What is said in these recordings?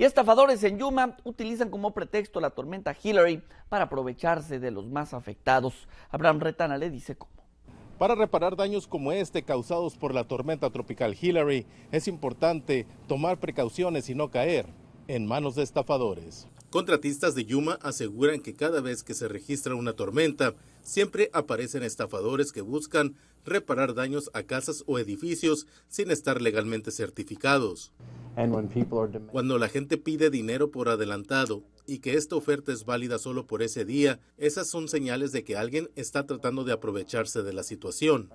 Y estafadores en Yuma utilizan como pretexto la tormenta Hillary para aprovecharse de los más afectados. Abraham Retana le dice cómo. Para reparar daños como este causados por la tormenta tropical Hillary, es importante tomar precauciones y no caer en manos de estafadores. Contratistas de Yuma aseguran que cada vez que se registra una tormenta, siempre aparecen estafadores que buscan reparar daños a casas o edificios sin estar legalmente certificados. Cuando la gente pide dinero por adelantado y que esta oferta es válida solo por ese día, esas son señales de que alguien está tratando de aprovecharse de la situación.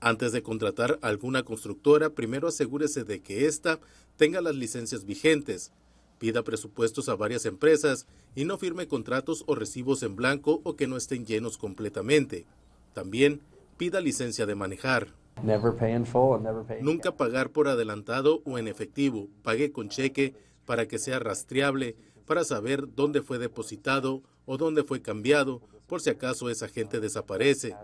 Antes de contratar a alguna constructora, primero asegúrese de que ésta tenga las licencias vigentes pida presupuestos a varias empresas y no firme contratos o recibos en blanco o que no estén llenos completamente. También pida licencia de manejar. Nunca pagar por adelantado o en efectivo. Pague con cheque para que sea rastreable, para saber dónde fue depositado o dónde fue cambiado, por si acaso esa gente desaparece.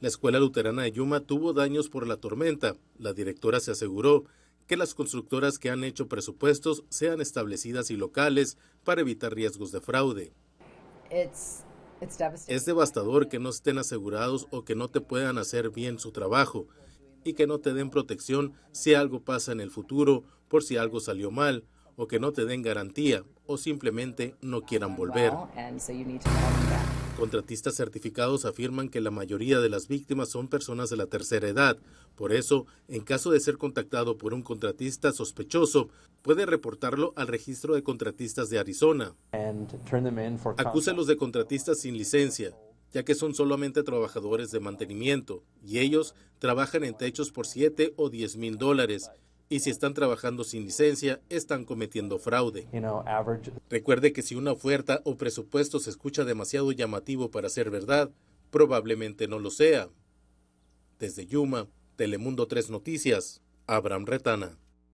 La escuela luterana de Yuma tuvo daños por la tormenta. La directora se aseguró que las constructoras que han hecho presupuestos sean establecidas y locales para evitar riesgos de fraude. es devastador que no estén asegurados o que no te puedan hacer bien su trabajo y que no te den protección si algo pasa en el futuro, por si algo salió mal, o que no te den garantía o simplemente no quieran volver. Contratistas certificados afirman que la mayoría de las víctimas son personas de la tercera edad. Por eso, en caso de ser contactado por un contratista sospechoso, puede reportarlo al registro de contratistas de Arizona. Acúselos de contratistas sin licencia, ya que son solamente trabajadores de mantenimiento y ellos trabajan en techos por 7 o 10 mil dólares y si están trabajando sin licencia, están cometiendo fraude. Recuerde que si una oferta o presupuesto se escucha demasiado llamativo para ser verdad, probablemente no lo sea. Desde Yuma, Telemundo 3 Noticias, Abraham Retana.